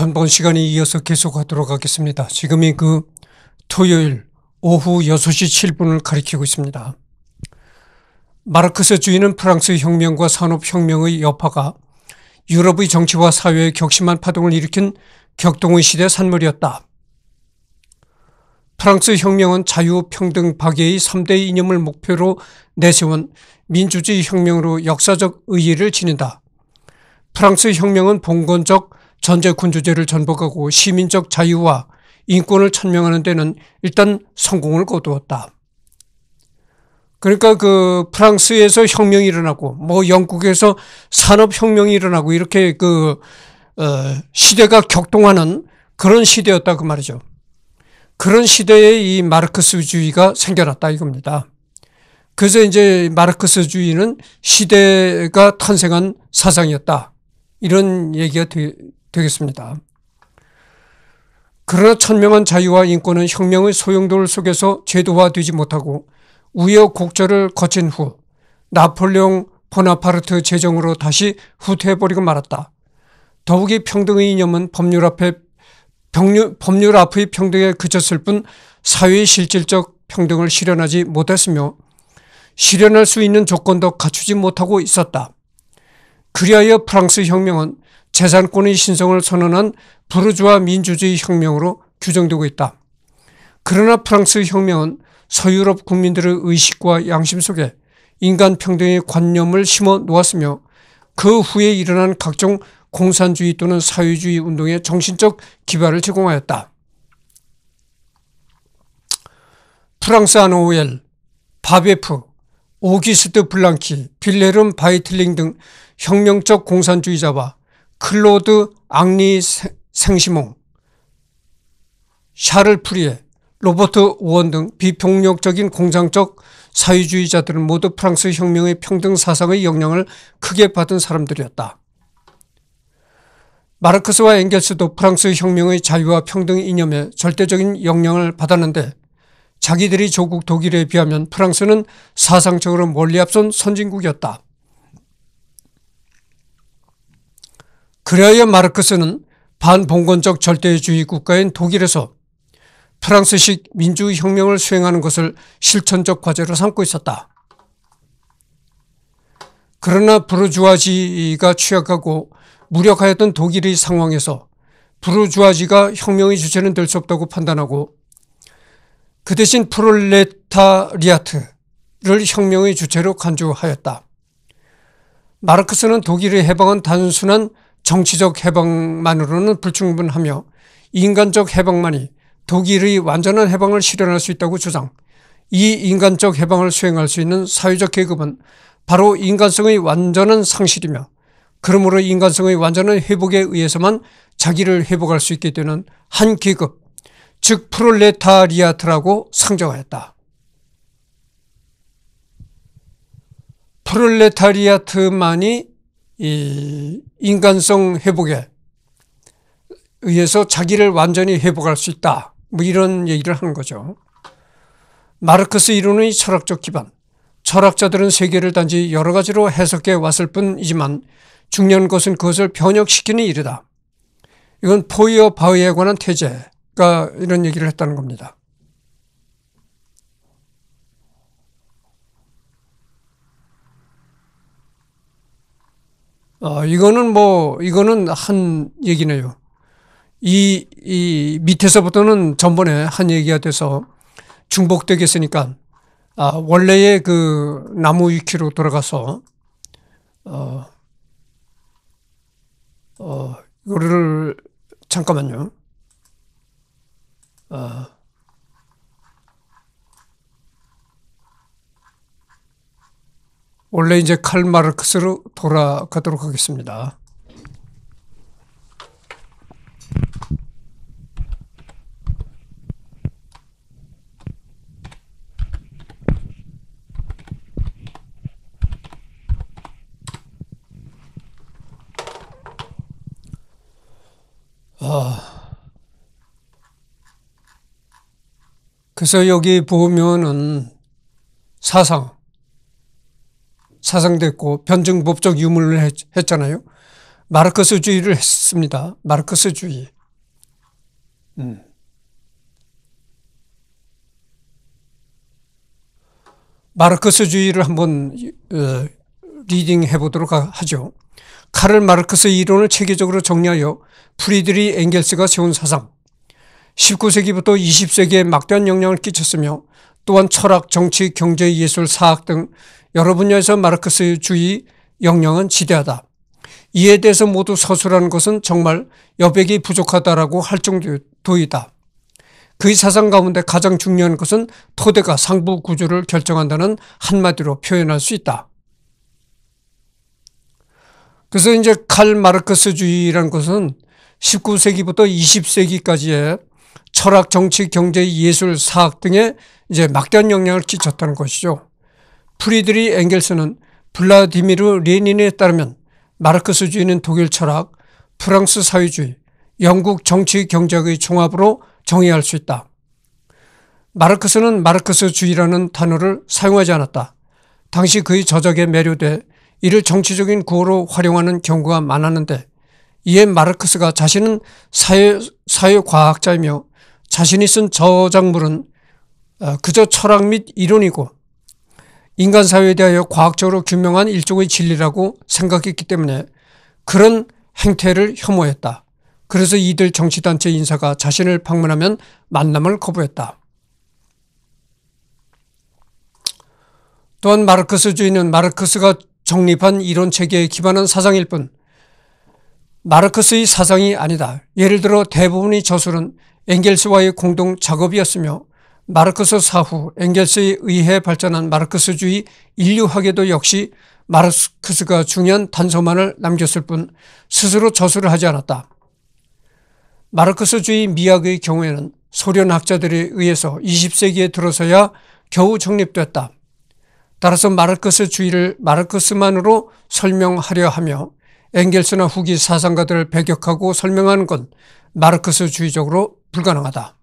전번 시간에 이어서 계속하도록 하겠습니다. 지금이 그 토요일 오후 6시 7분을 가리키고 있습니다. 마르크스 주의는 프랑스 혁명과 산업혁명의 여파가 유럽의 정치와 사회에 격심한 파동을 일으킨 격동의 시대 산물이었다. 프랑스 혁명은 자유, 평등, 박애의 3대 이념을 목표로 내세운 민주주의 혁명으로 역사적 의의를 지닌다. 프랑스 혁명은 봉건적 전제군주제를 전복하고 시민적 자유와 인권을 천명하는 데는 일단 성공을 거두었다. 그러니까 그 프랑스에서 혁명이 일어나고 뭐 영국에서 산업혁명이 일어나고 이렇게 그, 어, 시대가 격동하는 그런 시대였다 그 말이죠. 그런 시대에 이 마르크스주의가 생겨났다 이겁니다. 그래서 이제 마르크스주의는 시대가 탄생한 사상이었다. 이런 얘기가 되, 되겠습니다. 그러나 천명한 자유와 인권은 혁명의 소용돌 속에서 제도화되지 못하고 우여곡절을 거친 후 나폴레옹 보나파르트 재정으로 다시 후퇴해버리고 말았다. 더욱이 평등의 이념은 법률 앞에 병류, 법률 앞의 평등에 그쳤을 뿐 사회의 실질적 평등을 실현하지 못했으며 실현할 수 있는 조건도 갖추지 못하고 있었다. 그리하여 프랑스 혁명은 재산권의 신성을 선언한 부르주아 민주주의 혁명으로 규정되고 있다. 그러나 프랑스 혁명은 서유럽 국민들의 의식과 양심 속에 인간 평등의 관념을 심어 놓았으며 그 후에 일어난 각종 공산주의 또는 사회주의 운동의 정신적 기반을 제공하였다. 프랑스 아노우엘, 바베프, 오기스트 블랑키, 빌레름 바이틀링 등 혁명적 공산주의자와 클로드 앙리 생시몽, 샤를 프리에, 로버트 우원 등 비폭력적인 공상적 사회주의자들은 모두 프랑스 혁명의 평등 사상의 영향을 크게 받은 사람들이었다. 마르크스와 앵겔스도 프랑스 혁명의 자유와 평등 이념에 절대적인 영향을 받았는데 자기들이 조국 독일에 비하면 프랑스는 사상적으로 멀리 앞선 선진국이었다. 그리하여 마르크스는 반봉건적 절대주의 국가인 독일에서 프랑스식 민주혁명을 수행하는 것을 실천적 과제로 삼고 있었다. 그러나 부르주아지가 취약하고 무력하였던 독일의 상황에서 부르주아지가 혁명의 주체는 될 수 없다고 판단하고 그 대신 프롤레타리아트를 혁명의 주체로 간주하였다. 마르크스는 독일의해방은 단순한 정치적 해방만으로는 불충분하며 인간적 해방만이 독일의 완전한 해방을 실현할 수 있다고 주장. 이 인간적 해방을 수행할 수 있는 사회적 계급은 바로 인간성의 완전한 상실이며 그러므로 인간성의 완전한 회복에 의해서만 자기를 회복할 수 있게 되는 한 계급 즉 프롤레타리아트라고 상정하였다. 프롤레타리아트만이 이 인간성 회복에 의해서 자기를 완전히 회복할 수 있다. 뭐 이런 얘기를 하는 거죠. 마르크스 이론의 철학적 기반. 철학자들은 세계를 단지 여러 가지로 해석해 왔을 뿐이지만 중요한 것은 그것을 변혁시키는 일이다. 이건 포이어 바흐에 관한 태제가 이런 얘기를 했다는 겁니다. 어, 이거는 뭐, 이거는 한 얘기네요. 이, 이 밑에서부터는 전번에 한 얘기가 돼서 중복되겠으니까, 아, 원래의 그 나무 위키로 돌아가서, 어, 어, 이거를, 잠깐만요. 어. 원래 이제 칼 마르크스로 돌아가도록 하겠습니다. 아. 그래서 여기 보면은 사상, 사상됐고 변증 법적 유물을 했, 잖아요 마르크스주의를 했습니다. 마르크스주의. 음. 마르크스주의를 한번 어, 리딩해 보도록 하죠. 카를 마르크스 이론을 체계적으로 정리하여 프리드리 엥겔스가 세운 사상, 19세기부터 20세기에 막대한 영향을 끼쳤으며 또한 철학, 정치, 경제, 예술, 사학 등 여러 분야에서 마르크스주의 영향은 지대하다. 이에 대해서 모두 서술하는 것은 정말 여백이 부족하다라고 할 정도이다. 그의 사상 가운데 가장 중요한 것은 토대가 상부 구조를 결정한다는 한마디로 표현할 수 있다. 그래서 이제 칼마르크스주의라는 것은 19세기부터 20세기까지의 철학, 정치, 경제, 예술, 사학 등에 이제 막대한 영향을 끼쳤다는 것이죠. 프리드리 앵겔스는 블라디미르 레닌에 따르면 마르크스주의는 독일 철학, 프랑스 사회주의, 영국 정치 경제학의 종합으로 정의할 수 있다. 마르크스는 마르크스주의라는 단어를 사용하지 않았다. 당시 그의 저작에 매료돼 이를 정치적인 구호로 활용하는 경우가 많았는데 이에 마르크스가 자신은 사회, 사회과학자이며 자신이 쓴 저작물은 어, 그저 철학 및 이론이고 인간 사회에 대하여 과학적으로 규명한 일종의 진리라고 생각했기 때문에 그런 행태를 혐오했다. 그래서 이들 정치단체 인사가 자신을 방문하면 만남을 거부했다. 또한 마르크스주의는 마르크스가 정립한 이론 체계에 기반한 사상일 뿐 마르크스의 사상이 아니다. 예를 들어 대부분의 저술은 앵겔스와의 공동 작업이었으며 마르크스 사후 앵겔스의 의해 발전한 마르크스주의 인류학에도 역시 마르크스가 중요한 단서만을 남겼을 뿐 스스로 저술을 하지 않았다. 마르크스주의 미학의 경우에는 소련 학자들에 의해서 20세기에 들어서야 겨우 정립됐다. 따라서 마르크스주의를 마르크스만으로 설명하려 하며 앵겔스나 후기 사상가들을 배격하고 설명하는 건 마르크스주의적으로 불가능하다.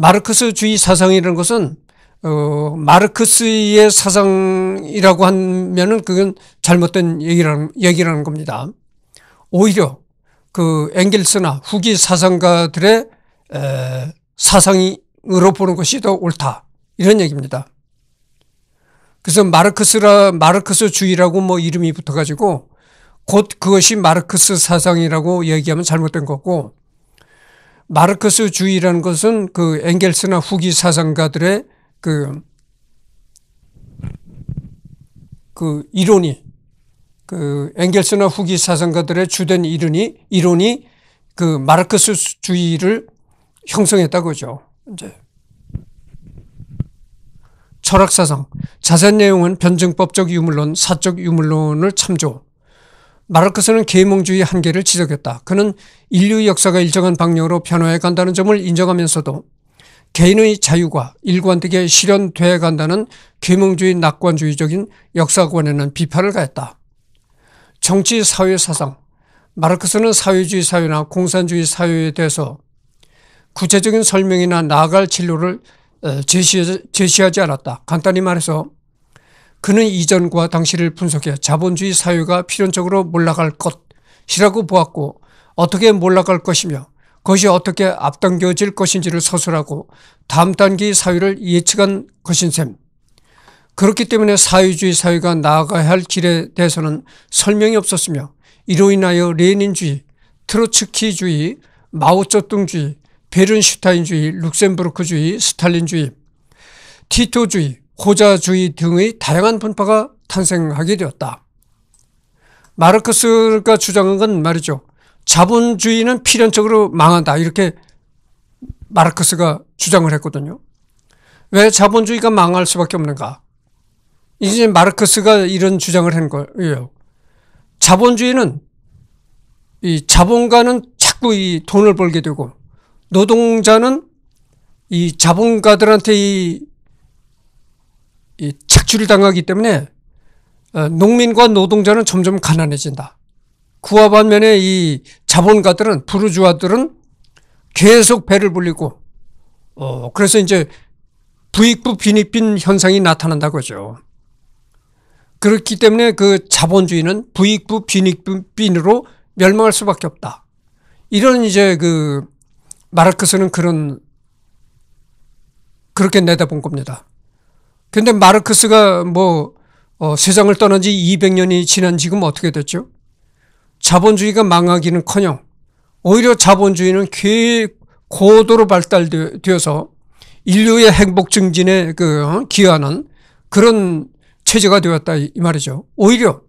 마르크스주의 사상이라는 것은 어, 마르크스의 사상이라고 하면은 그건 잘못된 얘기라는, 얘기라는 겁니다. 오히려 그앵 n 스나 후기 사상가들의 에, 사상으로 보는 것이 더 옳다. 이런 얘기입니다. 그래서 마르크스라, 마르크스주의라고 뭐 이름이 붙어가지고 곧 그것이 마르크스 사상이라고 얘기하면 잘못된 거고 마르크스 주의라는 것은 그앵겔스나 후기 사상가들의 그, 그 이론이 그앵겔스나 후기 사상가들의 주된 이론이 이론이 그 마르크스 주의를 형성했다고죠. 이제 철학사상 자세한 내용은 변증법적 유물론, 사적 유물론을 참조. 마르크스는 계몽주의 한계를 지적했다. 그는 인류 역사가 일정한 방향으로 변화해 간다는 점을 인정하면서도 개인의 자유가 일관되게 실현돼 간다는 계몽주의 낙관주의적인 역사관에는 비판을 가했다. 정치 사회 사상 마르크스는 사회주의 사회나 공산주의 사회에 대해서 구체적인 설명이나 나아갈 진로를 어, 제시하지 않았다. 간단히 말해서 그는 이전과 당시를 분석해 자본주의 사회가 필연적으로 몰락할 것이라고 보았고 어떻게 몰락할 것이며 그것이 어떻게 앞당겨질 것인지를 서술하고 다음 단기 사회를 예측한 것인 셈. 그렇기 때문에 사회주의 사회가 나아가야 할 길에 대해서는 설명이 없었으며 이로 인하여 레닌주의, 트로츠키주의, 마오쩌둥주의, 베른슈타인주의, 룩셈부르크주의, 스탈린주의, 티토주의, 호자주의 등의 다양한 분파가 탄생하게 되었다. 마르크스가 주장한 건 말이죠. 자본주의는 필연적으로 망한다. 이렇게 마르크스가 주장을 했거든요. 왜 자본주의가 망할 수밖에 없는가? 이제 마르크스가 이런 주장을 한 거예요. 자본주의는 이 자본가는 자꾸 이 돈을 벌게 되고 노동자는 이 자본가들한테 이이 착취를 당하기 때문에 어, 농민과 노동자는 점점 가난해진다. 그와 반면에 이 자본가들은 부르주아들은 계속 배를 불리고 어 그래서 이제 부익부 빈익빈 현상이 나타난다고 하죠. 그렇기 때문에 그 자본주의는 부익부 빈익빈으로 멸망할 수밖에 없다. 이런 이제 그 마르크스는 그런 그렇게 내다본 겁니다. 근데 마르크스가 뭐 어, 세상을 떠난 지 200년이 지난 지금 어떻게 됐죠? 자본주의가 망하기는커녕 오히려 자본주의는 고도로 발달되어서 인류의 행복 증진에 그 어, 기여하는 그런 체제가 되었다 이 말이죠. 오히려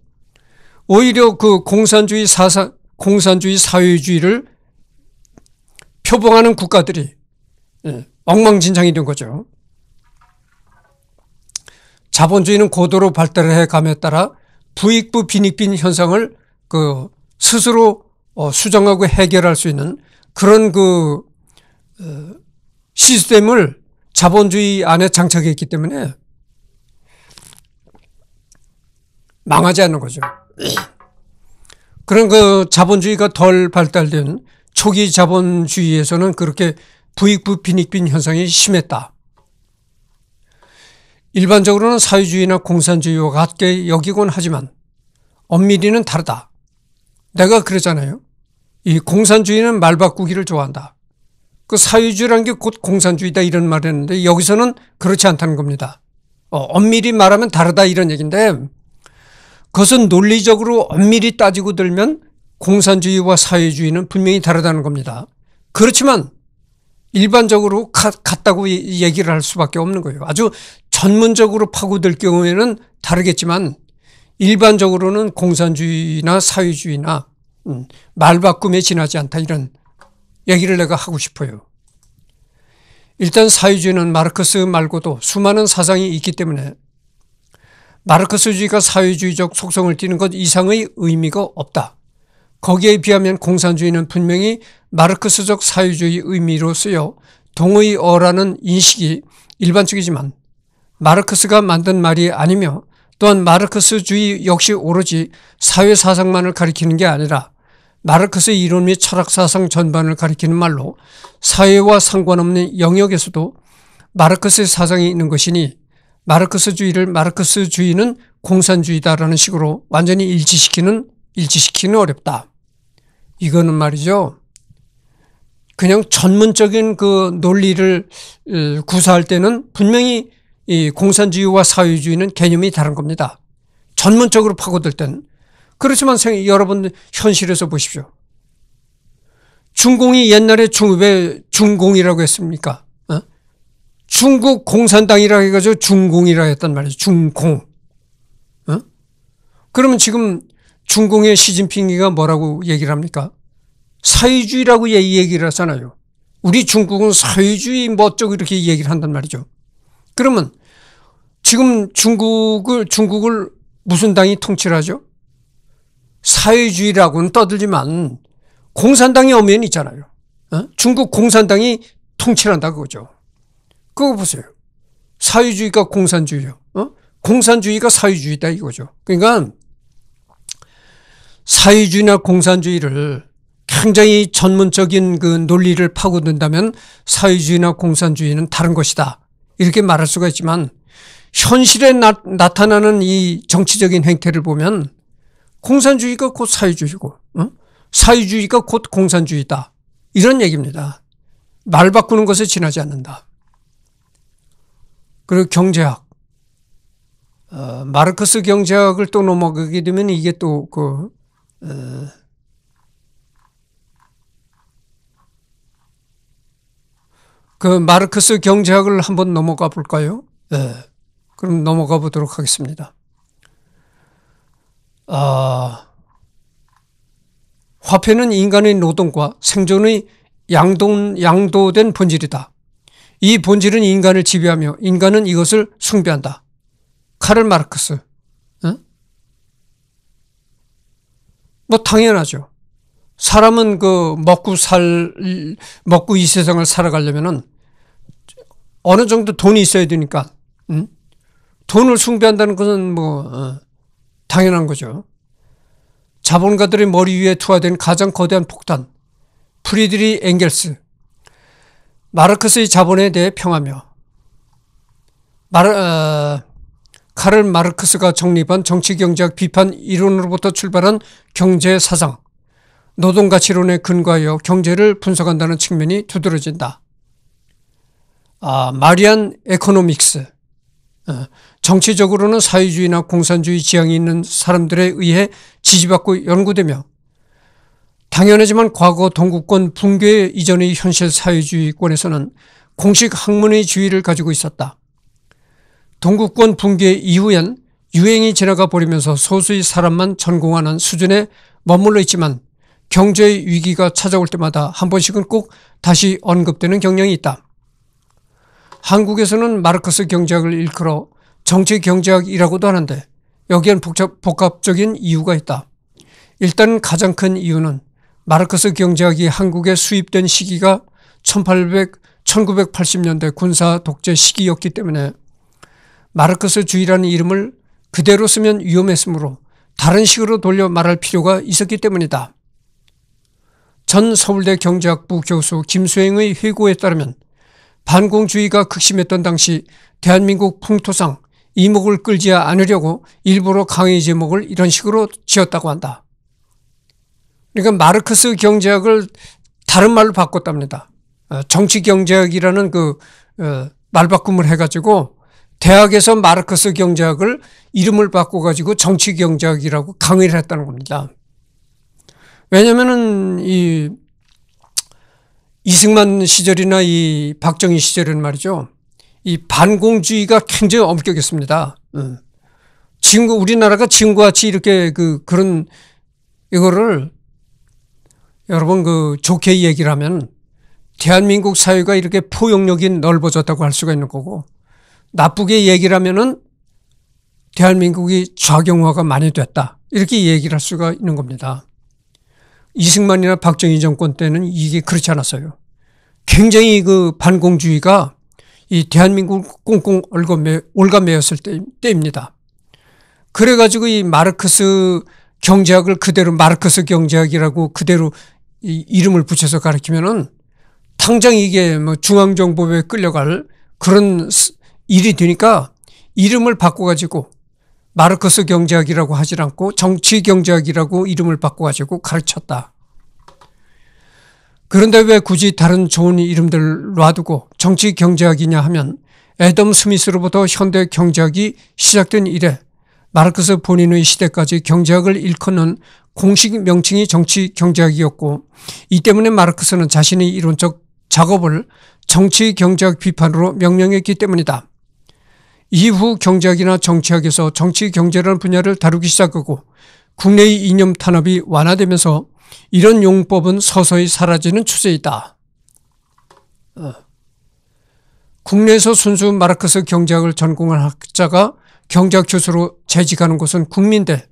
오히려 그 공산주의 사사 공산주의 사회주의를 표방하는 국가들이 예, 엉망진창이 된 거죠. 자본주의는 고도로 발달해 감에 따라 부익부 빈익빈 현상을 그 스스로 어, 수정하고 해결할 수 있는 그런 그 어, 시스템을 자본주의 안에 장착했기 때문에 망하지 않는 거죠. 그런 그 자본주의가 덜 발달된 초기 자본주의에서는 그렇게 부익부 빈익빈 현상이 심했다. 일반적으로는 사회주의나 공산주의와 같게 여기곤 하지만 엄밀히는 다르다. 내가 그러잖아요. 이 공산주의는 말 바꾸기를 좋아한다. 그 사회주의란 게 곧 공산주의다 이런 말을 했는데 여기서는 그렇지 않다는 겁니다. 어, 엄밀히 말하면 다르다 이런 얘기인데 그것은 논리적으로 엄밀히 따지고 들면 공산주의와 사회주의는 분명히 다르다는 겁니다. 그렇지만 일반적으로 같다고 얘기를 할 수밖에 없는 거예요. 아주 전문적으로 파고들 경우에는 다르겠지만 일반적으로는 공산주의나 사회주의나 음, 말바꿈에 지나지 않다 이런 얘기를 내가 하고 싶어요. 일단 사회주의는 마르크스 말고도 수많은 사상이 있기 때문에 마르크스주의가 사회주의적 속성을 띠는 것 이상의 의미가 없다. 거기에 비하면 공산주의는 분명히 마르크스적 사회주의 의미로 쓰여 동의어라는 인식이 일반적이지만 마르크스가 만든 말이 아니며 또한 마르크스주의 역시 오로지 사회사상만을 가리키는 게 아니라 마르크스 의 이론 및 철학사상 전반을 가리키는 말로 사회와 상관없는 영역에서도 마르크스 의 사상이 있는 것이니 마르크스주의를 마르크스주의는 공산주의다라는 식으로 완전히 일치시키는 일치시키는 어렵다. 이거는 말이죠. 그냥 전문적인 그 논리를 구사할 때는 분명히 이 공산주의와 사회주의는 개념이 다른 겁니다. 전문적으로 파고들 땐 그렇지만 여러분 현실에서 보십시오. 중공이 옛날에 중왜 중공이라고 했습니까? 어? 중국 공산당이라고 해가지고 중공이라고 했단 말이죠. 중공. 어? 그러면 지금 중공의 시진핑이가 뭐라고 얘기를 합니까? 사회주의라고 얘기를 하잖아요. 우리 중국은 사회주의 뭐 어쩌고 이렇게 얘기를 한단 말이죠. 그러면 지금 중국을 중국을 무슨 당이 통치를 하죠? 사회주의라고는 떠들지만 공산당의 엄연이 있잖아요. 어? 중국 공산당이 통치를 한다 그거죠. 그거 보세요. 사회주의가 공산주의요. 어? 공산주의가 사회주의다 이거죠. 그러니까 사회주의나 공산주의를 굉장히 전문적인 그 논리를 파고든다면 사회주의나 공산주의는 다른 것이다. 이렇게 말할 수가 있지만 현실에 나, 타나는이 정치적인 행태를 보면 공산주의가 곧 사회주의고 응? 사회주의가 곧 공산주의다 이런 얘기입니다. 말 바꾸는 것에 지나지 않는다. 그리고 경제학 어, 마르크스 경제학을 또 넘어가게 되면 이게 또그 어, 그 마르크스 경제학을 한번 넘어가 볼까요? 네. 그럼 넘어가 보도록 하겠습니다. 아, 화폐는 인간의 노동과 생존의 양동, 양도된 본질이다. 이 본질은 인간을 지배하며 인간은 이것을 숭배한다. 카를 마르크스. 네? 뭐 당연하죠. 사람은 그 먹고 살 먹고 이 세상을 살아가려면은 어느 정도 돈이 있어야 되니까 응? 돈을 숭배한다는 것은 뭐 어, 당연한 거죠. 자본가들의 머리 위에 투하된 가장 거대한 폭탄 프리드리 앵겔스 마르크스의 자본에 대해 평하며 마르, 어, 카를 마르크스가 정립한 정치경제학 비판 이론으로부터 출발한 경제사상 노동가치론에 근거하여 경제를 분석한다는 측면이 두드러진다. 아, 마리안 에코노믹스 어, 정치적으로는 사회주의나 공산주의 지향이 있는 사람들에 의해 지지받고 연구되며 당연하지만 과거 동국권 붕괴 이전의 현실 사회주의권에서는 공식 학문의 주의를 가지고 있었다. 동국권 붕괴 이후엔 유행이 지나가 버리면서 소수의 사람만 전공하는 수준에 머물러 있지만 경제의 위기가 찾아올 때마다 한 번씩은 꼭 다시 언급되는 경향이 있다. 한국에서는 마르크스 경제학을 일컬어 정치 경제학이라고도 하는데 여기엔 복잡, 복합적인 이유가 있다. 일단 가장 큰 이유는 마르크스 경제학이 한국에 수입된 시기가 1800, 1980년대 군사 독재 시기였기 때문에 마르크스주의라는 이름을 그대로 쓰면 위험했으므로 다른 식으로 돌려 말할 필요가 있었기 때문이다. 전 서울대 경제학부 교수 김수행의 회고에 따르면 반공주의가 극심했던 당시 대한민국 풍토상 이목을 끌지 않으려고 일부러 강의 제목을 이런 식으로 지었다고 한다. 그러니까 마르크스 경제학을 다른 말로 바꿨답니다. 어, 정치 경제학이라는 그 어, 말바꿈을 해가지고 대학에서 마르크스 경제학을 이름을 바꿔가지고 정치 경제학이라고 강의를 했다는 겁니다. 왜냐면은 이 이승만 시절이나 이 박정희 시절에는 말이죠. 이 반공주의가 굉장히 엄격했습니다. 음. 예. 지금 우리나라가 지금과 같이 이렇게 그 그런 이거를 여러분 그 좋게 얘기를 하면 대한민국 사회가 이렇게 포용력이 넓어졌다고 할 수가 있는 거고 나쁘게 얘기를 하면은 대한민국이 좌경화가 많이 됐다 이렇게 얘기를 할 수가 있는 겁니다. 이승만이나 박정희 정권 때는 이게 그렇지 않았어요. 굉장히 그 반공주의가 이 대한민국 을 꽁꽁 올가매였을 때입니다. 그래가지고 이 마르크스 경제학을 그대로 마르크스 경제학이라고 그대로 이름을 붙여서 가르치면은 당장 이게 뭐 중앙정보부에 끌려갈 그런 일이 되니까 이름을 바꿔가지고 마르크스 경제학이라고 하질 않고 정치 경제학이라고 이름을 바꿔가지고 가르쳤다. 그런데 왜 굳이 다른 좋은 이름들 놔두고 정치 경제학이냐 하면 애덤 스미스로부터 현대 경제학이 시작된 이래 마르크스 본인의 시대까지 경제학을 일컫는 공식 명칭이 정치 경제학이었고 이 때문에 마르크스는 자신의 이론적 작업을 정치 경제학 비판으로 명명했기 때문이다. 이후 경제학이나 정치학에서 정치 경제라는 분야를 다루기 시작하고 국내의 이념 탄압이 완화되면서 이런 용법은 서서히 사라지는 추세이다. 어. 국내에서 순수 마르크스 경제학을 전공한 학자가 경제학 교수로 재직하는 곳은 국민대,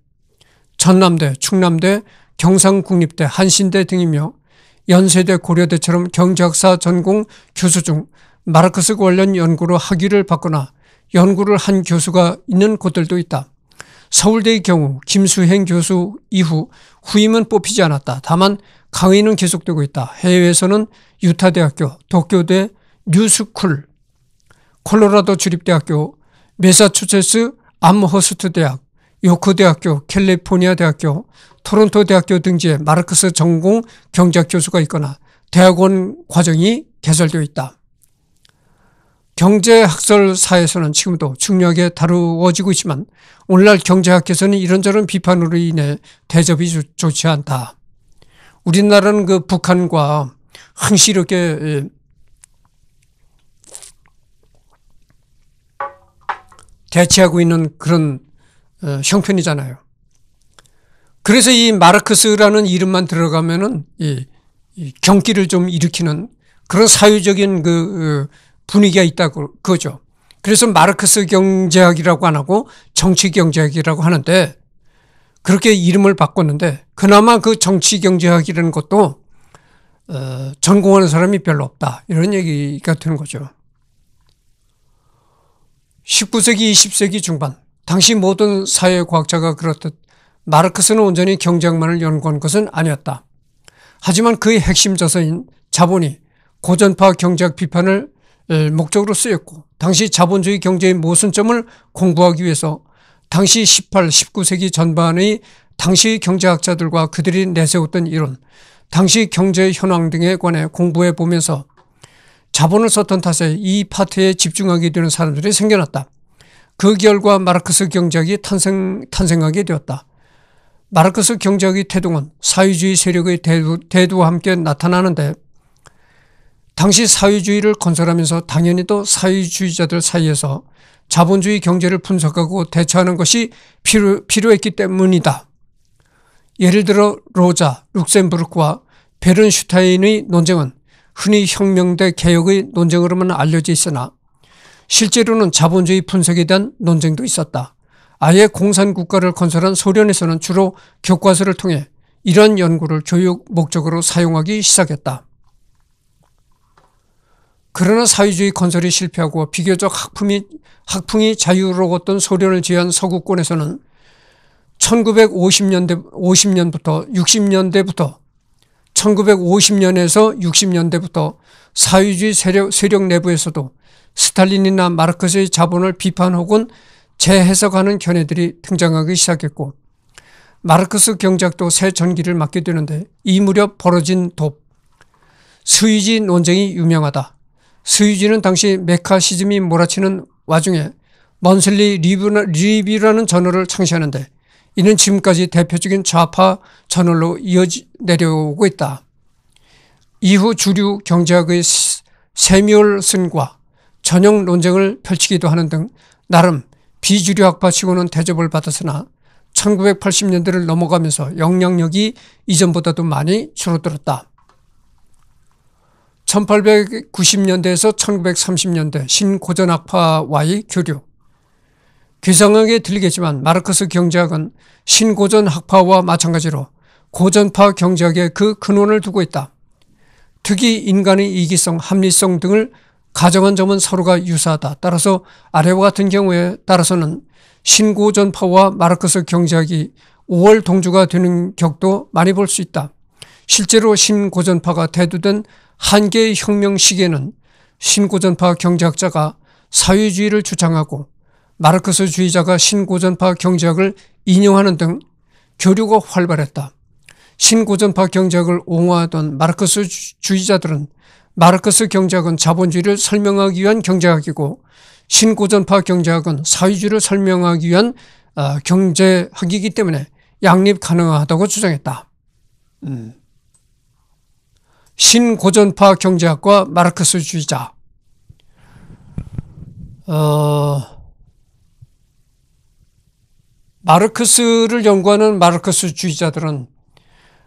전남대, 충남대, 경상국립대, 한신대 등이며 연세대, 고려대처럼 경제학사 전공 교수 중 마르크스 관련 연구로 학위를 받거나 연구를 한 교수가 있는 곳들도 있다. 서울대의 경우 김수행 교수 이후 후임은 뽑히지 않았다. 다만 강의는 계속되고 있다. 해외에서는 유타대학교, 도쿄대, 뉴스쿨, 콜로라도 주립대학교, 메사추세츠 암허스트 대학, 요크대학교, 캘리포니아 대학교, 토론토 대학교 등지에 마르크스 전공 경제학 교수가 있거나 대학원 과정이 개설되어 있다. 경제학설사에서는 지금도 중요하게 다루어지고 있지만 오늘날 경제학에서는 이런저런 비판으로 인해 대접이 좋지 않다. 우리나라는 그 북한과 항시 이렇게 대치하고 있는 그런 어, 형편이잖아요. 그래서 이 마르크스라는 이름만 들어가면은 이, 경기를 좀 일으키는 그런 사회적인그 어, 분위기가 있다고 그죠 그래서 마르크스 경제학이라고 안 하고 정치 경제학이라고 하는데 그렇게 이름을 바꿨는데 그나마 그 정치 경제학이라는 것도 어, 전공하는 사람이 별로 없다 이런 얘기가 되는 거죠. 19세기, 20세기 중반 당시 모든 사회과학자가 그렇듯 마르크스는 온전히 경제학만을 연구한 것은 아니었다. 하지만 그의 핵심 자서인 자본이 고전파 경제학 비판을 예, 목적으로 쓰였고 당시 자본주의 경제의 모순점을 공부하기 위해서 당시 18, 19세기 전반의 당시 경제학자들과 그들이 내세웠던 이론, 당시 경제 현황 등에 관해 공부해 보면서 자본을 썼던 탓에 이 파트에 집중하게 되는 사람들이 생겨났다. 그 결과 마르크스 경제학이 탄생, 탄생하게 되었다. 마르크스 경제학의 태동은 사회주의 세력의 대두, 대두와 함께 나타나는데 당시 사회주의를 건설하면서 당연히도 사회주의자들 사이에서 자본주의 경제를 분석하고 대처하는 것이 필요, 필요했기 때문이다. 예를 들어 로자, 룩셈부르크와 베른슈타인의 논쟁은 흔히 혁명대 개혁의 논쟁으로만 알려져 있으나 실제로는 자본주의 분석에 대한 논쟁도 있었다. 아예 공산국가를 건설한 소련에서는 주로 교과서를 통해 이런 연구를 교육 목적으로 사용하기 시작했다. 그러나 사회주의 건설이 실패하고 비교적 학품이, 학풍이 자유로웠던 소련을 제한 외 서구권에서는 1950년대, 50년부터 60년대부터 1950년에서 60년대부터 사회주의 세력, 세력 내부에서도 스탈린이나 마르크스의 자본을 비판 혹은 재해석하는 견해들이 등장하기 시작했고 마르크스 경작도 새 전기를 맞게 되는데 이 무렵 벌어진 돕, 스위지 논쟁이 유명하다. 스위지는 당시 메카 시즘이 몰아치는 와중에 먼슬리 리뷰라는 저널을 창시하는데 이는 지금까지 대표적인 좌파 저널로 이어지 내려오고 있다. 이후 주류 경제학의 세미올슨과 전형 논쟁을 펼치기도 하는 등 나름 비주류학파 치고는 대접을 받았으나 1980년대를 넘어가면서 영향력이 이전보다도 많이 줄어들었다. 1890년대에서 1930년대 신고전학파와의 교류. 귀상하게 들리겠지만 마르크스 경제학은 신고전학파와 마찬가지로 고전파 경제학의 그 근원을 두고 있다. 특히 인간의 이기성, 합리성 등을 가정한 점은 서로가 유사하다. 따라서 아래와 같은 경우에 따라서는 신고전파와 마르크스 경제학이 5월 동주가 되는 격도 많이 볼 수 있다. 실제로 신고전파가 대두된 한계의 혁명 시기에는 신고전파 경제학자가 사회주의를 주장하고 마르크스주의자가 신고전파 경제학을 인용하는 등 교류가 활발했다. 신고전파 경제학을 옹호하던 마르크스주의자들은 마르크스 경제학은 자본주의를 설명하기 위한 경제학이고 신고전파 경제학은 사회주의를 설명하기 위한 어, 경제학이기 때문에 양립 가능하다고 주장했다. 음. 신고전파 경제학과 마르크스주의자 어, 마르크스를 연구하는 마르크스주의자들은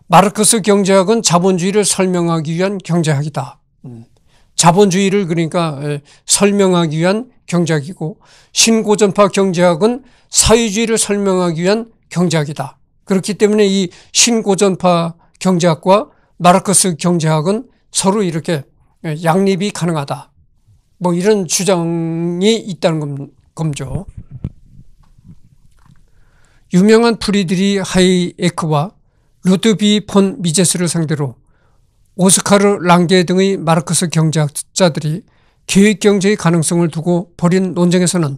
마르크스 경제학은 자본주의를 설명하기 위한 경제학이다. 음. 자본주의를 그러니까 설명하기 위한 경제학이고 신고전파 경제학은 사회주의를 설명하기 위한 경제학이다. 그렇기 때문에 이 신고전파 경제학과 마르크스 경제학은 서로 이렇게 양립이 가능하다. 뭐 이런 주장이 있다는 검죠. 유명한 프리드리 하이에크와 루드비 폰 미제스를 상대로 오스카르 랑게 등의 마르크스 경제학자들이 계획경제의 가능성을 두고 벌인 논쟁에서는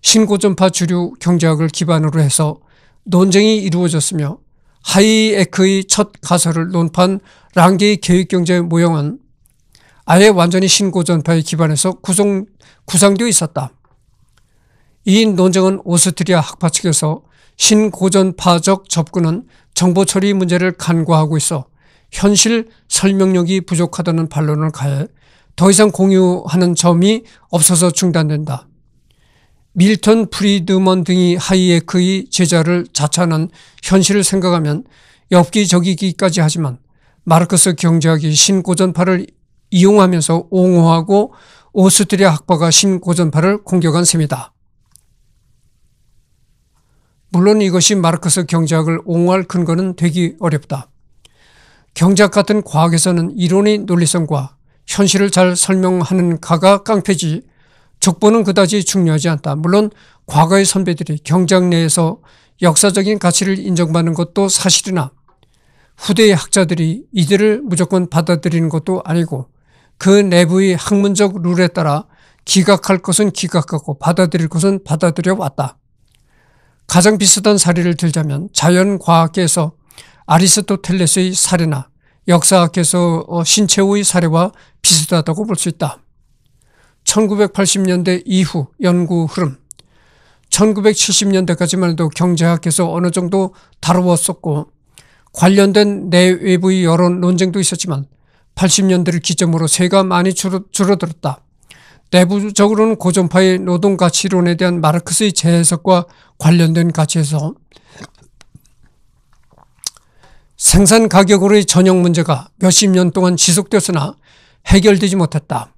신고전파 주류 경제학을 기반으로 해서 논쟁이 이루어졌으며 하이에크의 첫 가설을 논판 랑게의 계획경제 모형은 아예 완전히 신고전파에 기반해서 구성, 구상되어 있었다. 이 논쟁은 오스트리아 학파 측에서 신고전파적 접근은 정보 처리 문제를 간과하고 있어 현실 설명력이 부족하다는 반론을 가해 더 이상 공유하는 점이 없어서 중단된다. 밀턴 프리드먼 등이 하이에크의 제자를 자찬는 현실을 생각하면 엽기적이기까지 하지만 마르크스 경제학이 신고전파를 이용하면서 옹호하고 오스트리아 학파가 신고전파를 공격한 셈이다. 물론 이것이 마르크스 경제학을 옹호할 근거는 되기 어렵다. 경제학 같은 과학에서는 이론의 논리성과 현실을 잘 설명하는 가가 깡패지 적보는 그다지 중요하지 않다. 물론 과거의 선배들이 경장 내에서 역사적인 가치를 인정받는 것도 사실이나 후대의 학자들이 이들을 무조건 받아들이는 것도 아니고 그 내부의 학문적 룰에 따라 기각할 것은 기각하고 받아들일 것은 받아들여 왔다. 가장 비슷한 사례를 들자면 자연과학계에서 아리스토텔레스의 사례나 역사학에서 계 어, 신체의 사례와 비슷하다고 볼 수 있다. 1980년대 이후 연구 흐름 1970년대까지만 해도 경제학에서 어느 정도 다루었었고 관련된 내외부의 여론 논쟁도 있었지만 80년대를 기점으로 세가 많이 줄어, 줄어들었다. 내부적으로는 고전파의 노동 가치론에 대한 마르크스의 재해석과 관련된 가치에서 생산 가격으로의 전형 문제가 몇십 년 동안 지속되었으나 해결되지 못했다.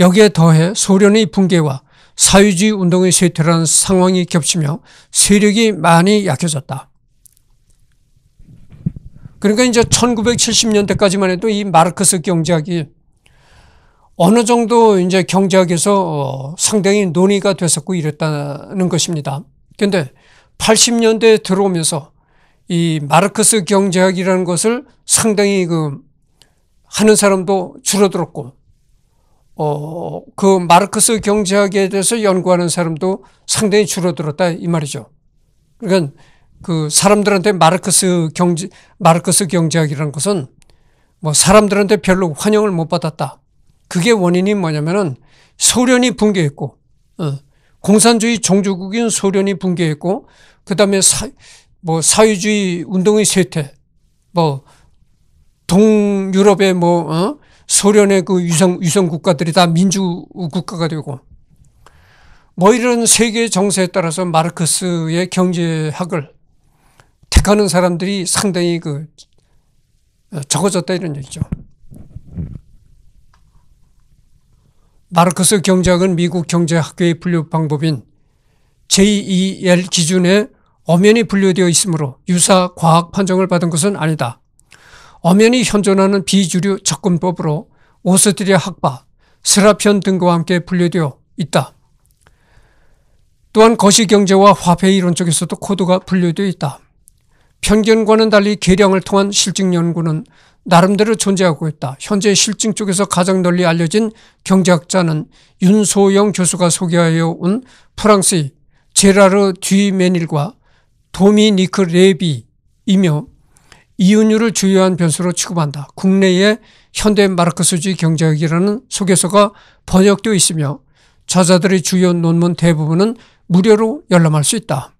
여기에 더해 소련의 붕괴와 사회주의 운동의 쇠퇴라는 상황이 겹치며 세력이 많이 약해졌다. 그러니까 이제 1970년대까지만 해도 이 마르크스 경제학이 어느 정도 이제 경제학에서 어, 상당히 논의가 됐었고 이랬다는 것입니다. 그런데 80년대에 들어오면서 이 마르크스 경제학이라는 것을 상당히 그 하는 사람도 줄어들었고 어, 그 마르크스 경제학에 대해서 연구하는 사람도 상당히 줄어들었다 이 말이죠. 그러니까 그 사람들한테 마르크스 경제 마르크스 경제학이라는 것은 뭐 사람들한테 별로 환영을 못 받았다. 그게 원인이 뭐냐면은 소련이 붕괴했고 어, 공산주의 종주국인 소련이 붕괴했고 그다음에 사, 뭐 사회주의 운동의 쇠퇴 뭐 동유럽의 뭐 어? 소련의 그 위성, 위성 국가들이 다 민주 국가가 되고 뭐 이런 세계 정세에 따라서 마르크스의 경제학을 택하는 사람들이 상당히 그 적어졌다 이런 얘기죠. 마르크스 경제학은 미국 경제학교의 분류 방법인 JEL 기준에 엄연히 분류되어 있으므로 유사 과학 판정을 받은 것은 아니다. 엄연히 현존하는 비주류 접근법으로 오스트리아 학파, 스라피언 등과 함께 분류되어 있다. 또한 거시경제와 화폐 이론 쪽에서도 코드가 분류되어 있다. 편견과는 달리 계량을 통한 실증 연구는 나름대로 존재하고 있다. 현재 실증 쪽에서 가장 널리 알려진 경제학자는 윤소영 교수가 소개하여 온 프랑스의 제라르 뒤메닐과 도미니크 레비이며 이윤율을 주요한 변수로 취급한다. 국내의 현대 마르크스주의 경제학이라는 소개서가 번역되어 있으며 저자들의 주요 논문 대부분은 무료로 열람할 수 있다.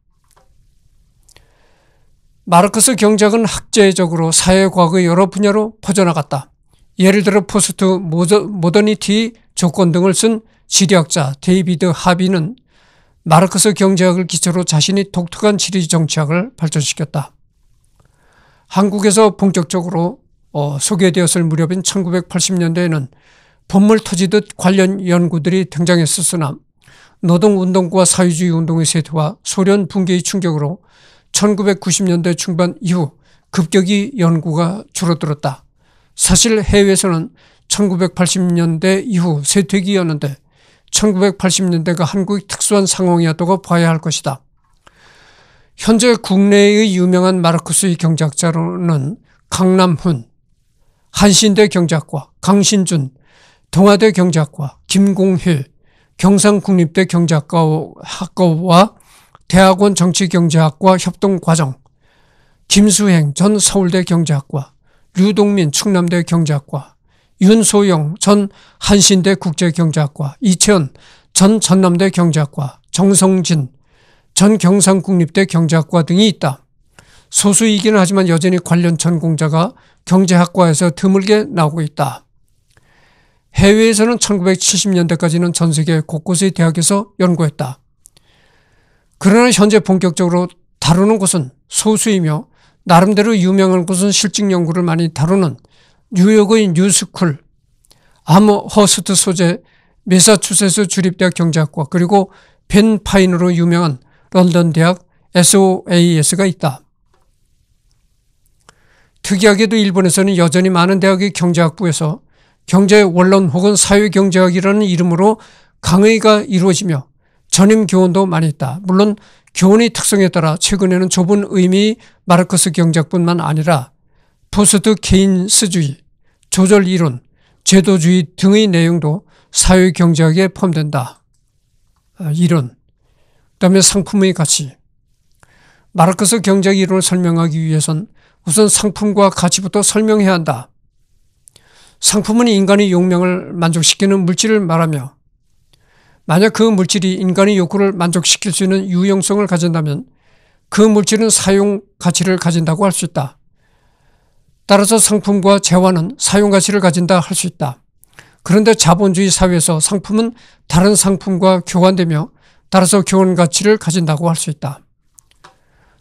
마르크스 경제학은 학제적으로 사회과학의 여러 분야로 퍼져나갔다. 예를 들어 포스트 모더, 모더니티 조건 등을 쓴 지리학자 데이비드 하비는 마르크스 경제학을 기초로 자신이 독특한 지리 정치학을 발전시켰다. 한국에서 본격적으로 어, 소개되었을 무렵인 1980년대에는 본물 터지듯 관련 연구들이 등장했었으나 노동운동과 사회주의 운동의 세태와 소련 붕괴의 충격으로 1990년대 중반 이후 급격히 연구가 줄어들었다. 사실 해외에서는 1980년대 이후 쇠퇴기였는데 1980년대가 한국의 특수한 상황이었다고 봐야 할 것이다. 현재 국내의 유명한 마르크스의 경작자로는 강남훈, 한신대 경작과 강신준, 동아대 경작과 김공휴, 경상국립대 경제학과와 대학원 정치경제학과 협동과정, 김수행 전 서울대 경제학과, 류동민 충남대 경제학과, 윤소영 전 한신대 국제경제학과, 이채연 전 전남대 경제학과, 정성진 전 경상국립대 경제학과 등이 있다. 소수이기는 하지만 여전히 관련 전공자가 경제학과에서 드물게 나오고 있다. 해외에서는 1970년대까지는 전 세계 곳곳의 대학에서 연구했다. 그러나 현재 본격적으로 다루는 곳은 소수이며 나름대로 유명한 곳은 실증 연구를 많이 다루는 뉴욕의 뉴스쿨, 암허스트 호 소재, 메사추세스 주립대학 경제학과 그리고 벤 파인으로 유명한 런던 대학 SOAS가 있다. 특이하게도 일본에서는 여전히 많은 대학의 경제학부에서 경제 원론 혹은 사회경제학이라는 이름으로 강의가 이루어지며 전임 교원도 많이 있다. 물론 교원의 특성에 따라 최근에는 좁은 의미 마르크스 경제뿐만 아니라 포스트 케인스주의, 조절 이론, 제도주의 등의 내용도 사회경제학에 포함된다. 아, 이론. 다음에 상품의 가치. 마르크스 경제 이론을 설명하기 위해선 우선 상품과 가치부터 설명해야 한다. 상품은 인간의 욕망을 만족시키는 물질을 말하며 만약 그 물질이 인간의 욕구를 만족시킬 수 있는 유용성을 가진다면 그 물질은 사용 가치를 가진다고 할 수 있다. 따라서 상품과 재화는 사용 가치를 가진다 할 수 있다. 그런데 자본주의 사회에서 상품은 다른 상품과 교환되며 따라서 교환 가치를 가진다고 할 수 있다.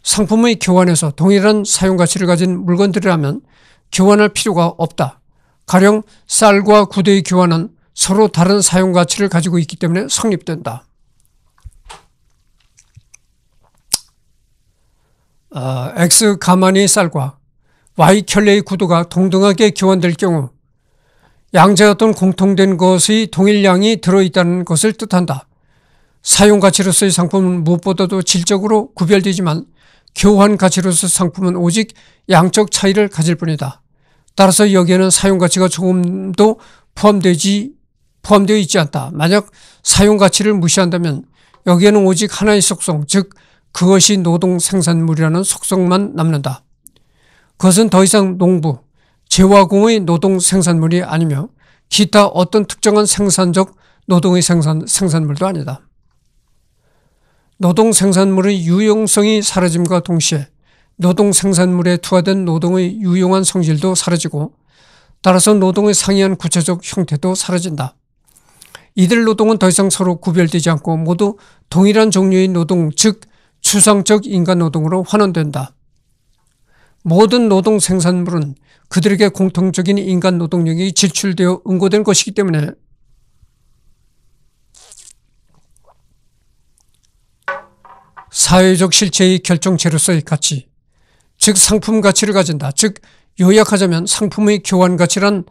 상품의 교환에서 동일한 사용 가치를 가진 물건들이라면 교환할 필요가 없다. 가령 쌀과 구대의 교환은 서로 다른 사용 가치를 가지고 있기 때문에 성립된다. 어, X 가마니 쌀과 Y 켤레의 구도가 동등하게 교환될 경우 양자 어떤 공통된 것의 동일량이 들어있다는 것을 뜻한다. 사용 가치로서의 상품은 무엇보다도 질적으로 구별되지만 교환 가치로서 상품은 오직 양적 차이를 가질 뿐이다. 따라서 여기에는 사용 가치가 조금도 포함되지 포함되어 있지 않다. 만약 사용 가치를 무시한다면 여기에는 오직 하나의 속성, 즉 그것이 노동 생산물이라는 속성만 남는다. 그것은 더 이상 농부, 재화공의 노동 생산물이 아니며 기타 어떤 특정한 생산적 노동의 생산, 생산물도 아니다. 노동 생산물의 유용성이 사라짐과 동시에 노동 생산물에 투하된 노동의 유용한 성질도 사라지고 따라서 노동의 상이한 구체적 형태도 사라진다. 이들 노동은 더 이상 서로 구별되지 않고 모두 동일한 종류의 노동 즉 추상적 인간 노동으로 환원된다. 모든 노동 생산물은 그들에게 공통적인 인간 노동력이 지출되어 응고된 것이기 때문에 사회적 실체의 결정체로서의 가치, 즉 상품 가치를 가진다. 즉 요약하자면 상품의 교환 가치란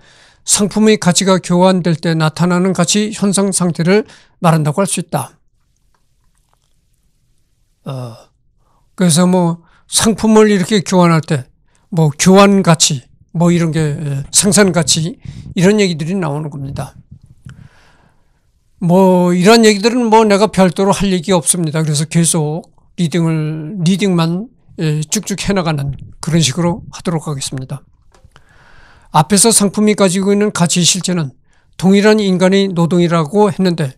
상품의 가치가 교환될 때 나타나는 가치 현상 상태를 말한다고 할 수 있다. 어, 그래서 뭐 상품을 이렇게 교환할 때 뭐 교환 가치 뭐 이런 게 예, 생산 가치 이런 얘기들이 나오는 겁니다. 뭐 이런 얘기들은 뭐 내가 별도로 할 얘기 없습니다. 그래서 계속 리딩을 리딩만 예, 쭉쭉 해나가는 그런 식으로 하도록 하겠습니다. 앞에서 상품이 가지고 있는 가치 실제는 동일한 인간의 노동이라고 했는데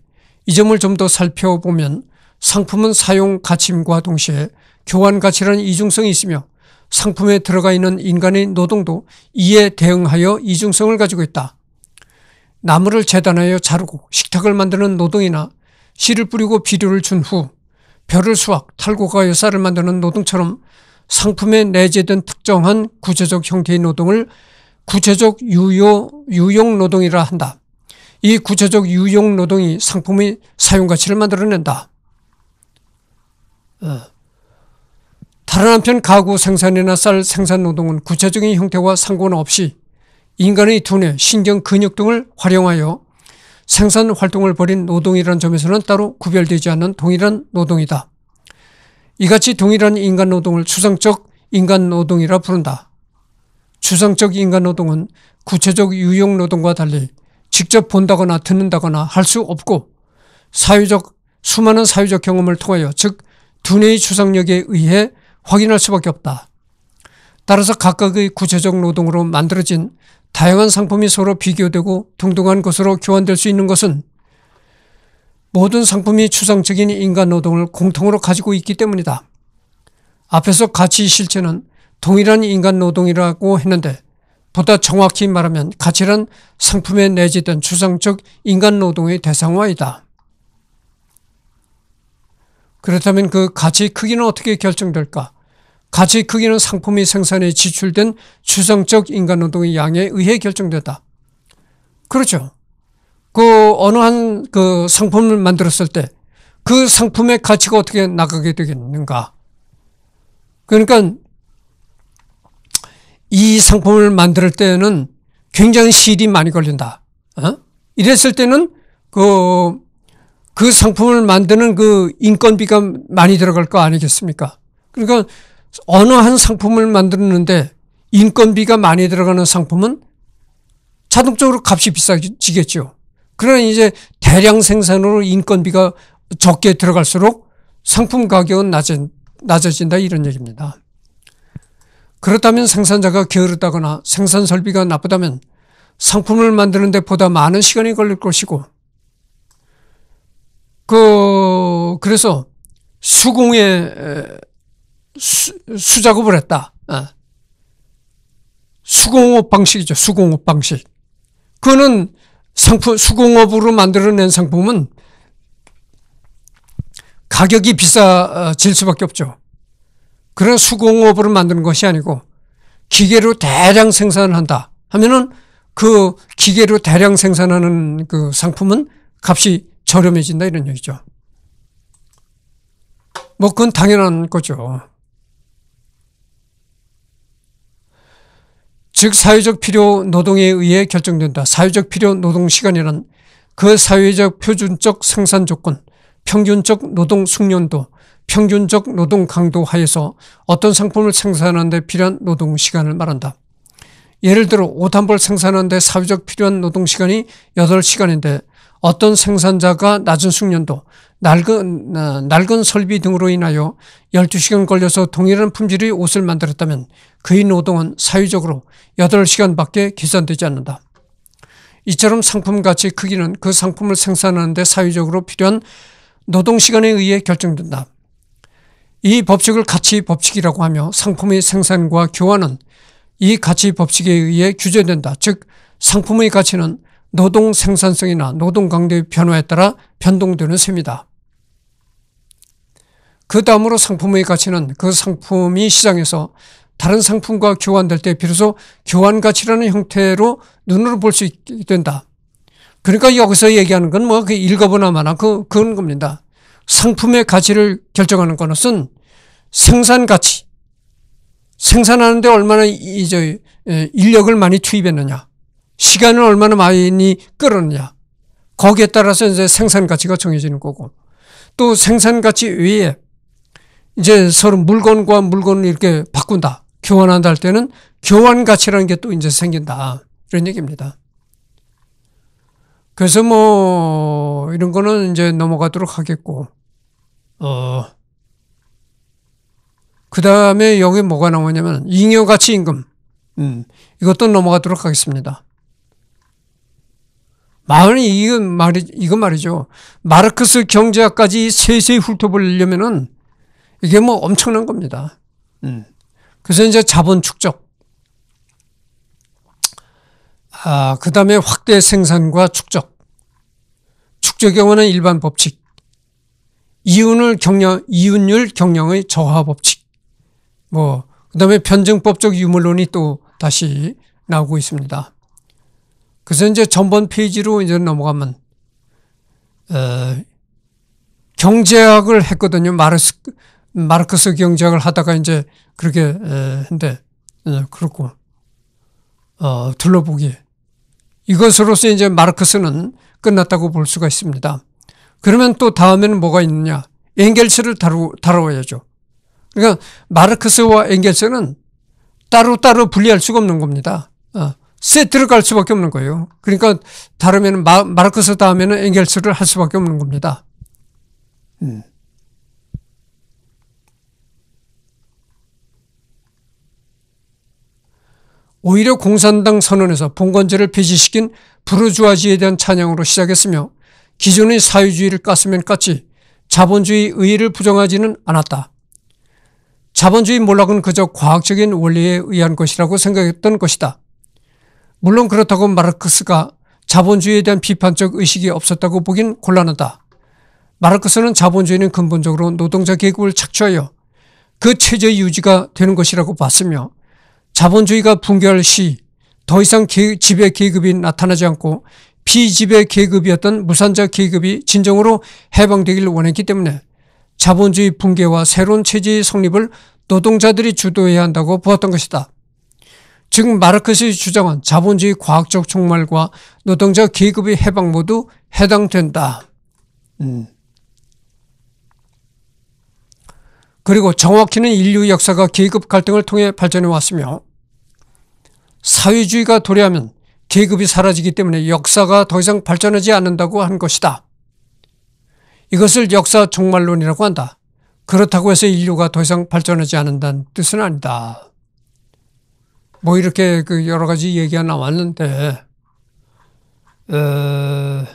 이 점을 좀 더 살펴보면 상품은 사용 가치임과 동시에 교환 가치라는 이중성이 있으며 상품에 들어가 있는 인간의 노동도 이에 대응하여 이중성을 가지고 있다. 나무를 재단하여 자르고 식탁을 만드는 노동이나 씨를 뿌리고 비료를 준 후 벼를 수확, 탈곡과 여사를 만드는 노동처럼 상품에 내재된 특정한 구체적 형태의 노동을 구체적 유효, 유용 노동이라 한다. 이 구체적 유용 노동이 상품의 사용 가치를 만들어낸다. 어. 다른 한편 가구 생산이나 쌀 생산 노동은 구체적인 형태와 상관없이 인간의 두뇌, 신경, 근육 등을 활용하여 생산 활동을 벌인 노동이라는 점에서는 따로 구별되지 않는 동일한 노동이다. 이같이 동일한 인간 노동을 추상적 인간 노동이라 부른다. 추상적 인간 노동은 구체적 유용 노동과 달리 직접 본다거나 듣는다거나 할 수 없고 사회적 수많은 사회적 경험을 통하여 즉 두뇌의 추상력에 의해 확인할 수밖에 없다. 따라서 각각의 구체적 노동으로 만들어진 다양한 상품이 서로 비교되고 동등한 것으로 교환될 수 있는 것은 모든 상품이 추상적인 인간 노동을 공통으로 가지고 있기 때문이다. 앞에서 가치 실체는 동일한 인간 노동이라고 했는데 보다 정확히 말하면 가치란 상품에 내재된 추상적 인간 노동의 대상화이다. 그렇다면 그 가치 의 크기는 어떻게 결정될까? 가치 크기는 상품이 생산에 지출된 추상적 인간노동의 양에 의해 결정된다. 그렇죠. 그 어느 한 그 상품을 만들었을 때 그 상품의 가치가 어떻게 나가게 되겠는가. 그러니까 이 상품을 만들 때는 굉장히 시일이 많이 걸린다. 어? 이랬을 때는 그, 그 상품을 만드는 그 인건비가 많이 들어갈 거 아니겠습니까? 그러니까 어느 한 상품을 만들었는데 인건비가 많이 들어가는 상품은 자동적으로 값이 비싸지겠죠. 그러나 이제 대량 생산으로 인건비가 적게 들어갈수록 상품 가격은 낮은, 낮아진다 이런 얘기입니다. 그렇다면 생산자가 게으르다거나 생산 설비가 나쁘다면 상품을 만드는 데보다 많은 시간이 걸릴 것이고 그 그래서 수공예 수, 작업을 했다. 어. 수공업 방식이죠. 수공업 방식. 그거는 상품, 수공업으로 만들어낸 상품은 가격이 비싸질 어, 수밖에 없죠. 그런 수공업으로 만드는 것이 아니고 기계로 대량 생산을 한다 하면은 그 기계로 대량 생산하는 그 상품은 값이 저렴해진다 이런 얘기죠. 뭐 그건 당연한 거죠. 즉 사회적 필요 노동에 의해 결정된다. 사회적 필요 노동 시간이란 그 사회적 표준적 생산 조건, 평균적 노동 숙련도, 평균적 노동 강도 하에서 어떤 상품을 생산하는 데 필요한 노동 시간을 말한다. 예를 들어 옷 한 벌 생산하는 데 사회적 필요한 노동 시간이 8시간인데 어떤 생산자가 낮은 숙련도, 낡은, 어, 낡은 설비 등으로 인하여 12시간 걸려서 동일한 품질의 옷을 만들었다면 그의 노동은 사회적으로 8시간밖에 계산되지 않는다. 이처럼 상품가치 크기는 그 상품을 생산하는데 사회적으로 필요한 노동시간에 의해 결정된다. 이 법칙을 가치 법칙이라고 하며 상품의 생산과 교환은 이 가치 법칙에 의해 규제된다. 즉 상품의 가치는 노동 생산성이나 노동 강도의 변화에 따라 변동되는 셈이다. 그 다음으로 상품의 가치는 그 상품이 시장에서 다른 상품과 교환될 때 비로소 교환 가치라는 형태로 눈으로 볼 수 있게 된다. 그러니까 여기서 얘기하는 건 뭐그 읽어보나 마나 그, 그런 겁니다. 상품의 가치를 결정하는 것은 생산 가치. 생산하는데 얼마나 이제 인력을 많이 투입했느냐. 시간을 얼마나 많이 끌었느냐. 거기에 따라서 이제 생산 가치가 정해지는 거고 또 생산 가치 외에 이제 서로 물건과 물건을 이렇게 바꾼다. 교환한다 할 때는 교환 가치라는 게 또 이제 생긴다. 이런 얘기입니다. 그래서 뭐 이런 거는 이제 넘어가도록 하겠고 어. 그다음에 여기 뭐가 나오냐면 잉여 가치 임금. 음. 이것도 넘어가도록 하겠습니다. 마이 이건 말이 이건 말이죠. 마르크스 경제학까지 세세히 훑어보려면은 이게 뭐 엄청난 겁니다. 음. 그래서 이제 자본 축적. 아, 그 다음에 확대 생산과 축적. 축적 경우는 일반 법칙. 이윤을 경영, 이윤율 경영의 저하 법칙. 뭐, 그 다음에 변증법적 유물론이 또 다시 나오고 있습니다. 그래서 이제 전번 페이지로 이제 넘어가면, 에, 어, 경제학을 했거든요. 마르스, 마르크스 경쟁을 하다가 이제 그렇게 했는데 어, 그렇고 어, 둘러보기 이것으로서 이제 마르크스는 끝났다고 볼 수가 있습니다. 그러면 또 다음에는 뭐가 있느냐? 엥겔스를 다루, 다뤄야죠. 그러니까 마르크스와 엥겔스는 따로따로 분리할 수가 없는 겁니다. 어, 세트를 갈 수밖에 없는 거예요. 그러니까 다음면 마, 마르크스 다음에는 엥겔스를 할 수밖에 없는 겁니다. 음. 오히려 공산당 선언에서 봉건제를 폐지시킨 부르주아지에 대한 찬양으로 시작했으며 기존의 사회주의를 깠으면 깠지 자본주의 의의를 부정하지는 않았다. 자본주의 몰락은 그저 과학적인 원리에 의한 것이라고 생각했던 것이다. 물론 그렇다고 마르크스가 자본주의에 대한 비판적 의식이 없었다고 보긴 곤란하다. 마르크스는 자본주의는 근본적으로 노동자 계급을 착취하여 그 체제 유지가 되는 것이라고 봤으며 자본주의가 붕괴할 시 더 이상 개, 지배 계급이 나타나지 않고 피지배 계급이었던 무산자 계급이 진정으로 해방되길 원했기 때문에 자본주의 붕괴와 새로운 체제의 성립을 노동자들이 주도해야 한다고 보았던 것이다. 즉 마르크스의 주장은 자본주의 과학적 종말과 노동자 계급의 해방 모두 해당된다. 음. 그리고 정확히는 인류 역사가 계급 갈등을 통해 발전해 왔으며 사회주의가 도래하면 계급이 사라지기 때문에 역사가 더 이상 발전하지 않는다고 한 것이다. 이것을 역사 종말론이라고 한다. 그렇다고 해서 인류가 더 이상 발전하지 않는다는 뜻은 아니다. 뭐 이렇게 그 여러 가지 얘기가 나왔는데, 에... 어,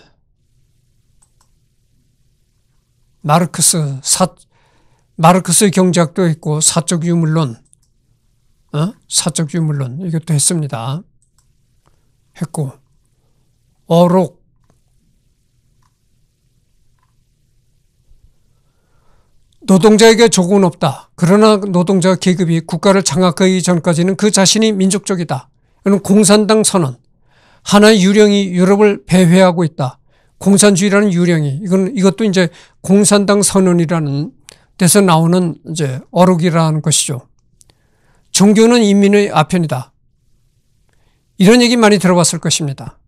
마르크스 사 마르크스 경작도 있고 사적 유물론 어? 사적 유물론 이것도 했습니다. 했고 어록 노동자에게 조국은 없다. 그러나 노동자 계급이 국가를 장악하기 전까지는 그 자신이 민족적이다. 이는 공산당 선언. 하나의 유령이 유럽을 배회하고 있다. 공산주의라는 유령이 이건 이것도 이제 공산당 선언이라는 데서 나오는 이제 어록이라는 것이죠. 종교는 인민의 아편이다. 이런 얘기 많이 들어봤을 것입니다.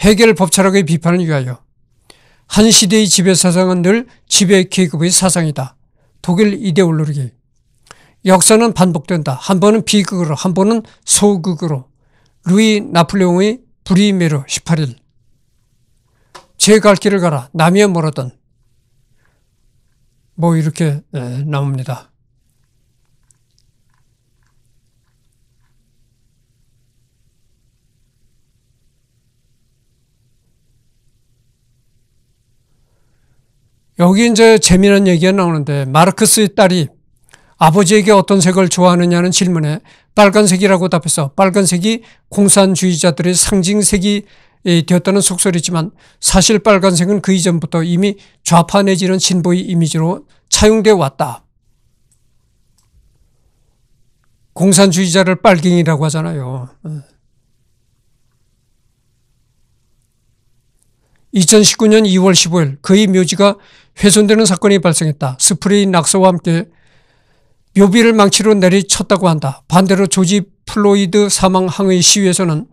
해결 법철학의 비판을 위하여 한 시대의 지배 사상은 늘 지배 계급의 사상이다. 독일 이데올로기. 역사는 반복된다. 한 번은 비극으로, 한 번은 소극으로. 루이 나폴레옹의 브리메르 18일. 제 갈 길을 가라. 남이야 멀었던. 뭐 이렇게 나옵니다. 여기 이제 재미난 얘기가 나오는데 마르크스의 딸이 아버지에게 어떤 색을 좋아하느냐는 질문에 빨간색이라고 답해서 빨간색이 공산주의자들의 상징색이 예, 되었다는 속설이지만 사실 빨간색은 그 이전부터 이미 좌파 내지는 진보의 이미지로 차용되어 왔다. 공산주의자를 빨갱이라고 하잖아요. 예. 2019년 2월 15일 그의 묘지가 훼손되는 사건이 발생했다. 스프레이 낙서와 함께 묘비를 망치로 내리쳤다고 한다. 반대로 조지 플로이드 사망 항의 시위에서는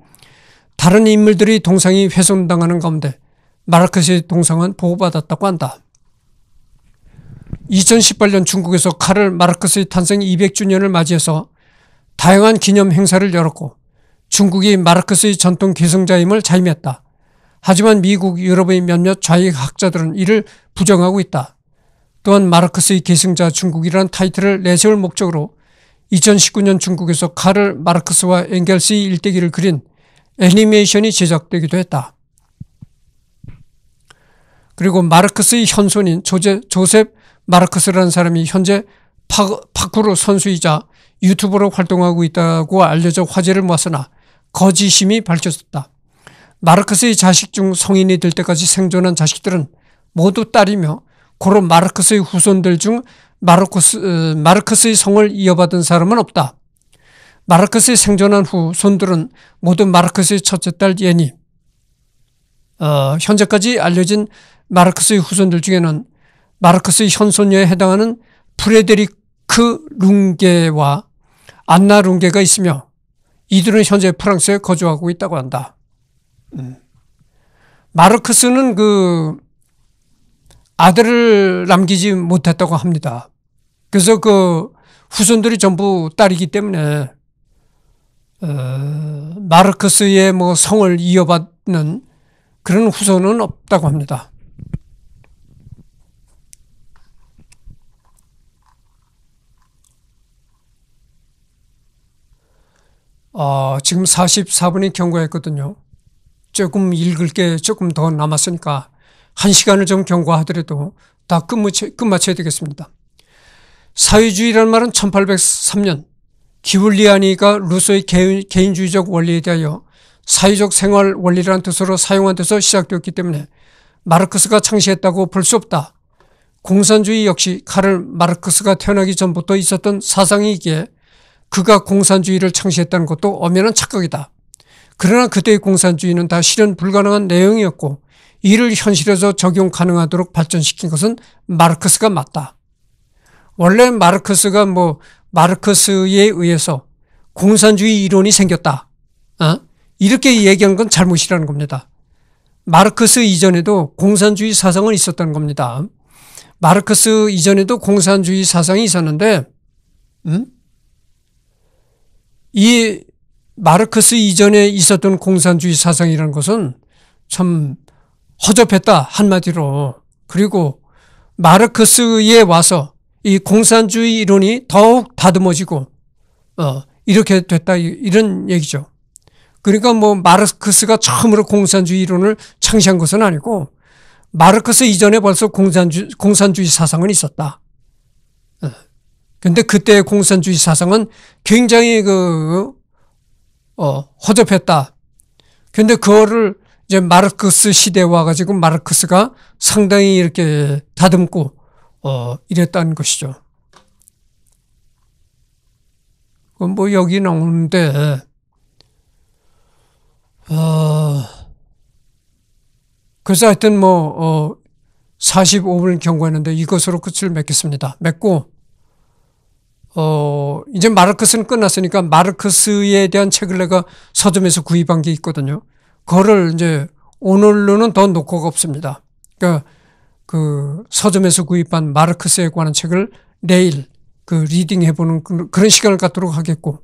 다른 인물들이 동상이 훼손당하는 가운데 마르크스의 동상은 보호받았다고 한다. 2018년 중국에서 카를 마르크스의 탄생 200주년을 맞이해서 다양한 기념 행사를 열었고 중국이 마르크스의 전통 계승자임을 자임했다. 하지만 미국, 유럽의 몇몇 좌익학자들은 이를 부정하고 있다. 또한 마르크스의 계승자 중국이란 타이틀을 내세울 목적으로 2019년 중국에서 카를 마르크스와 앵겔스의 일대기를 그린 애니메이션이 제작되기도 했다. 그리고 마르크스의 현손인 조제, 조셉 마르크스라는 사람이 현재 파, 파쿠르 선수이자 유튜버로 활동하고 있다고 알려져 화제를 모았으나 거짓심이 밝혀졌다. 마르크스의 자식 중 성인이 될 때까지 생존한 자식들은 모두 딸이며 고로 마르크스의 후손들 중 마르크스, 어, 마르크스의 성을 이어받은 사람은 없다. 마르크스의 생존한 후 손들은 모두 마르크스의 첫째 딸 예니. 어, 현재까지 알려진 마르크스의 후손들 중에는 마르크스의 현손녀에 해당하는 프레데리크 룽게와 안나 룽게가 있으며 이들은 현재 프랑스에 거주하고 있다고 한다. 네. 마르크스는 그 아들을 남기지 못했다고 합니다. 그래서 그 후손들이 전부 딸이기 때문에 어, 마르크스의 뭐 성을 이어받는 그런 후손은 없다고 합니다. 어, 지금 44분이 경과했거든요. 조금 읽을 게 조금 더 남았으니까 한 시간을 좀 경과하더라도 다 끝마쳐, 끝마쳐야 되겠습니다. 사회주의란 말은 1803년 기울리아니가 루소의 개인, 개인주의적 원리에 대하여 사회적 생활 원리라는 뜻으로 사용한 데서 시작되었기 때문에 마르크스가 창시했다고 볼 수 없다. 공산주의 역시 카를 마르크스가 태어나기 전부터 있었던 사상이기에 그가 공산주의를 창시했다는 것도 엄연한 착각이다. 그러나 그때의 공산주의는 다 실현 불가능한 내용이었고 이를 현실에서 적용 가능하도록 발전시킨 것은 마르크스가 맞다. 원래 마르크스가 뭐 마르크스에 의해서 공산주의 이론이 생겼다. 어? 이렇게 얘기한 건 잘못이라는 겁니다. 마르크스 이전에도 공산주의 사상은 있었던 겁니다. 마르크스 이전에도 공산주의 사상이 있었는데, 음? 이 마르크스 이전에 있었던 공산주의 사상이라는 것은 참 허접했다 한마디로 그리고 마르크스에 와서 이 공산주의 이론이 더욱 다듬어지고 어, 이렇게 됐다 이런 얘기죠. 그러니까 뭐 마르크스가 처음으로 공산주의 이론을 창시한 것은 아니고 마르크스 이전에 벌써 공산주, 공산주의 사상은 있었다. 어. 근데 그때의 공산주의 사상은 굉장히 그 어, 허접했다. 근데 그거를 이제 마르크스 시대에 와가지고 마르크스가 상당히 이렇게 다듬고 어, 이랬다는 것이죠. 뭐 여기 나오는데 어, 그래서 하여튼 뭐 어, 45분을 경고했는데 이것으로 끝을 맺겠습니다. 맺고 어, 이제 마르크스는 끝났으니까 마르크스에 대한 책을 내가 서점에서 구입한 게 있거든요. 그거를 이제 오늘로는 더 놓고가 없습니다. 그러니까 그 서점에서 구입한 마르크스에 관한 책을 내일 그 리딩 해보는 그, 그런 시간을 갖도록 하겠고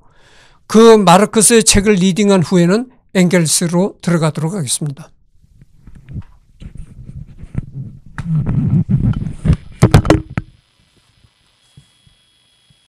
그 마르크스의 책을 리딩한 후에는 앵겔스로 들어가도록 하겠습니다.